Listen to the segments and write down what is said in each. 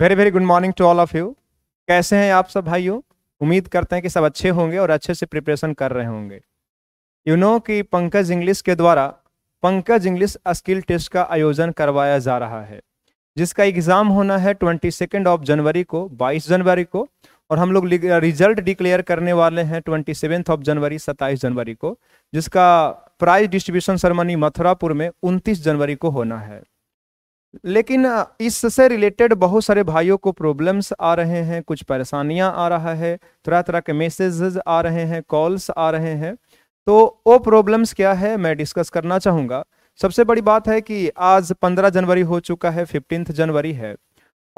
very very good morning to all of you कैसे हैं आप सब भाइयों उम्मीद करते हैं कि सब अच्छे होंगे और अच्छे से प्रिपरेशन कर रहे होंगे यू you नो know कि पंकज इंग्लिश के द्वारा पंकज इंग्लिश स्किल टेस्ट का आयोजन करवाया जा रहा है जिसका एग्ज़ाम होना है ट्वेंटी सेकेंड ऑफ जनवरी को बाईस जनवरी को और हम लोग रिजल्ट डिक्लेयर करने वाले हैं ट्वेंटी सेवेंथ ऑफ जनवरी सत्ताईस जनवरी को जिसका प्राइज डिस्ट्रीब्यूशन सेरेमनी मथुरापुर में उनतीस जनवरी को होना है लेकिन इससे रिलेटेड बहुत सारे भाइयों को प्रॉब्लम्स आ रहे हैं कुछ परेशानियां आ रहा है तरह तरह के मैसेजेस आ रहे हैं कॉल्स आ रहे हैं तो वो प्रॉब्लम्स क्या है मैं डिस्कस करना चाहूँगा सबसे बड़ी बात है कि आज 15 जनवरी हो चुका है फिफ्टींथ जनवरी है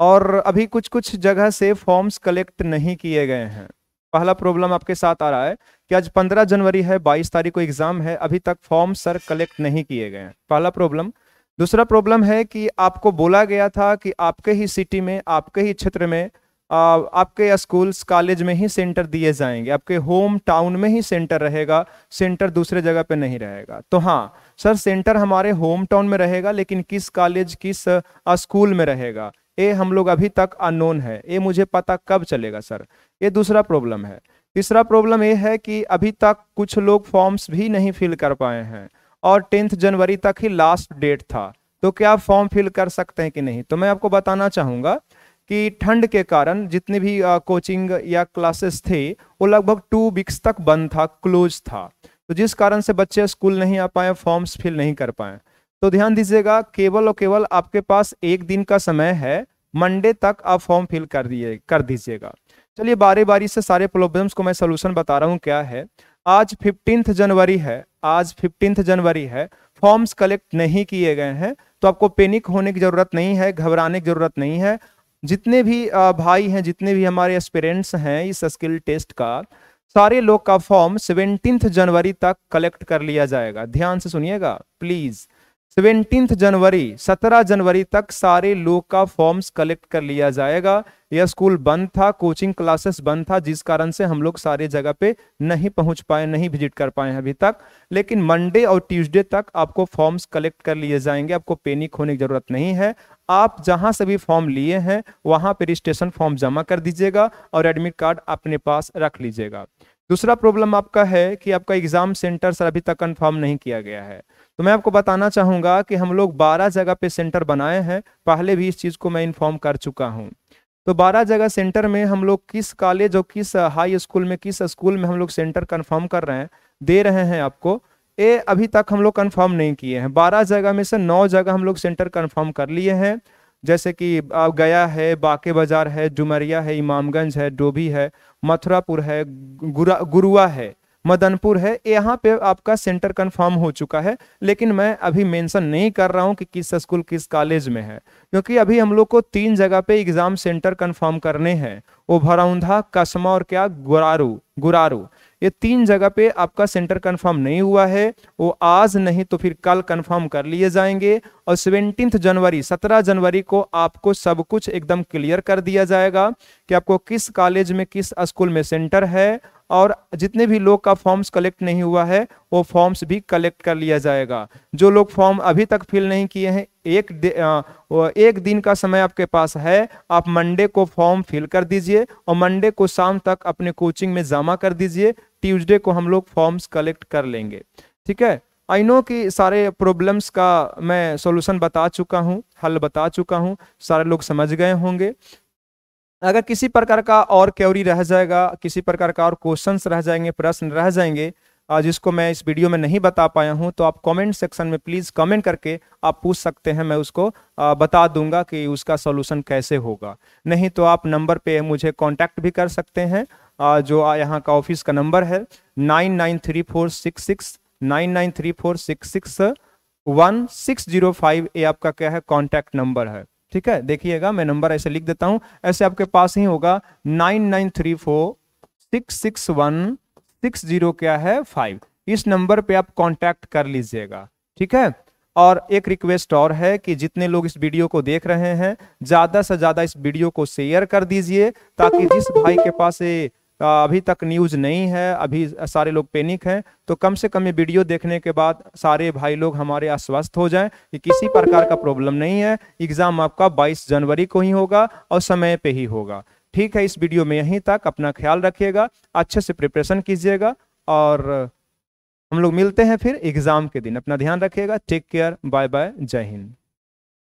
और अभी कुछ कुछ जगह से फॉर्म्स कलेक्ट नहीं किए गए हैं पहला प्रॉब्लम आपके साथ आ रहा है कि आज 15 जनवरी है 22 तारीख को एग्ज़ाम है अभी तक फॉर्म सर कलेक्ट नहीं किए गए हैं पहला प्रॉब्लम दूसरा प्रॉब्लम है कि आपको बोला गया था कि आपके ही सिटी में आपके ही क्षेत्र में आपके स्कूल्स कॉलेज में ही सेंटर दिए जाएंगे आपके होम टाउन में ही सेंटर रहेगा सेंटर दूसरे जगह पे नहीं रहेगा तो हाँ सर सेंटर हमारे होम टाउन में रहेगा लेकिन किस कॉलेज किस स्कूल में रहेगा ये हम लोग अभी तक अनोन है ये मुझे पता कब चलेगा सर ये दूसरा प्रॉब्लम है तीसरा प्रॉब्लम ये है कि अभी तक कुछ लोग फॉर्म्स भी नहीं फिल कर पाए हैं और टेंथ जनवरी तक ही लास्ट डेट था तो क्या आप फॉर्म फिल कर सकते हैं कि नहीं तो मैं आपको बताना चाहूँगा कि ठंड के कारण जितनी भी कोचिंग या क्लासेस थे वो लगभग टू वीक्स तक बंद था क्लोज था तो जिस कारण से बच्चे स्कूल नहीं आ पाए फॉर्म्स फिल नहीं कर पाए तो ध्यान दीजिएगा केवल और केवल आपके पास एक दिन का समय है मंडे तक आप फॉर्म फिल कर दिए कर दीजिएगा चलिए बारी बारी से सारे प्रॉब्लम्स को मैं सोल्यूशन बता रहा हूँ क्या है आज फिफ्टींथ जनवरी है आज फिफ्टींथ जनवरी है फॉर्म्स कलेक्ट नहीं किए गए हैं तो आपको पेनिक होने की ज़रूरत नहीं है घबराने की ज़रूरत नहीं है जितने भी भाई हैं जितने भी हमारे एक्सपेरेंट्स हैं इस स्किल टेस्ट का सारे लोग का फॉर्म सेवेंटींथ जनवरी तक कलेक्ट कर लिया जाएगा ध्यान से सुनिएगा प्लीज़ सेवेंटीन जनवरी 17 जनवरी तक सारे लोग का फॉर्म्स कलेक्ट कर लिया जाएगा यह स्कूल बंद था कोचिंग क्लासेस बंद था जिस कारण से हम लोग सारे जगह पे नहीं पहुंच पाए नहीं विजिट कर पाए अभी तक लेकिन मंडे और ट्यूसडे तक आपको फॉर्म्स कलेक्ट कर लिए जाएंगे आपको पेनिक होने की ज़रूरत नहीं है आप जहां से भी फॉर्म लिए हैं वहां पर रजिस्ट्रेशन फॉर्म जमा कर दीजिएगा और एडमिट कार्ड अपने पास रख लीजिएगा दूसरा प्रॉब्लम आपका है कि आपका एग्जाम सेंटर सर अभी तक कंफर्म नहीं किया गया है तो मैं आपको बताना चाहूंगा कि हम लोग बारह जगह पे सेंटर बनाए हैं पहले भी इस चीज़ को मैं इन्फॉर्म कर चुका हूँ तो बारह जगह सेंटर में हम लोग किस कॉलेज और किस हाई स्कूल में किस स्कूल में हम लोग सेंटर कन्फर्म कर रहे हैं दे रहे हैं आपको ये अभी तक हम लोग कन्फर्म नहीं किए हैं बारह जगह में से नौ जगह हम लोग सेंटर कन्फर्म कर लिए हैं जैसे कि आप गया है बाके बाज़ार है जुमरिया है इमामगंज है डोभी है मथुरापुर है गुरा गुरुआ है मदनपुर है यहाँ पे आपका सेंटर कंफर्म हो चुका है लेकिन मैं अभी मेंशन नहीं कर रहा हूँ कि किस स्कूल किस कॉलेज में है क्योंकि अभी हम लोग को तीन जगह पे एग्ज़ाम सेंटर कंफर्म करने हैं ओभरौंधा कसमा और क्या गुरारू गुरारू ये तीन जगह पे आपका सेंटर कंफर्म नहीं हुआ है वो आज नहीं तो फिर कल कंफर्म कर लिए जाएंगे और सेवेंटीन जनवरी सत्रह जनवरी को आपको सब कुछ एकदम क्लियर कर दिया जाएगा कि आपको किस कॉलेज में किस स्कूल में सेंटर है और जितने भी लोग का फॉर्म्स कलेक्ट नहीं हुआ है वो फॉर्म्स भी कलेक्ट कर लिया जाएगा जो लोग फॉर्म अभी तक फिल नहीं किए हैं एक एक दिन का समय आपके पास है आप मंडे को फॉर्म फिल कर दीजिए और मंडे को शाम तक अपने कोचिंग में जमा कर दीजिए ट्यूजडे को हम लोग फॉर्म्स कलेक्ट कर लेंगे ठीक है आई नो कि सारे प्रॉब्लम्स का मैं सॉल्यूशन बता चुका हूँ हल बता चुका हूँ सारे लोग समझ गए होंगे अगर किसी प्रकार का और क्योरी रह जाएगा किसी प्रकार का और क्वेश्चंस रह जाएंगे प्रश्न रह जाएंगे जिसको मैं इस वीडियो में नहीं बता पाया हूँ तो आप कमेंट सेक्शन में प्लीज़ कमेंट करके आप पूछ सकते हैं मैं उसको बता दूंगा कि उसका सॉल्यूशन कैसे होगा नहीं तो आप नंबर पे मुझे कांटेक्ट भी कर सकते हैं जो यहाँ का ऑफिस का नंबर है nine nine three four six six nine nine three four six six one six zero five ये आपका क्या है कॉन्टैक्ट नंबर है ठीक है देखिएगा मैं नंबर ऐसे लिख देता हूँ ऐसे आपके पास ही होगा nine nine three four six six one six zero क्या है फाइव इस नंबर पे आप कॉन्टैक्ट कर लीजिएगा ठीक है और एक रिक्वेस्ट और है कि जितने लोग इस वीडियो को देख रहे हैं ज़्यादा से ज़्यादा इस वीडियो को शेयर कर दीजिए ताकि जिस भाई के पास ये अभी तक न्यूज़ नहीं है अभी सारे लोग पैनिक हैं तो कम से कम ये वीडियो देखने के बाद सारे भाई लोग हमारे आश्वस्त हो जाएं कि किसी प्रकार का प्रॉब्लम नहीं है एग्ज़ाम आपका 22 जनवरी को ही होगा और समय पे ही होगा ठीक है इस वीडियो में यहीं तक अपना ख्याल रखिएगा अच्छे से प्रिपरेशन कीजिएगा और हम लोग मिलते हैं फिर एग्ज़ाम के दिन अपना ध्यान रखिएगा टेक केयर बाय बाय जय हिंद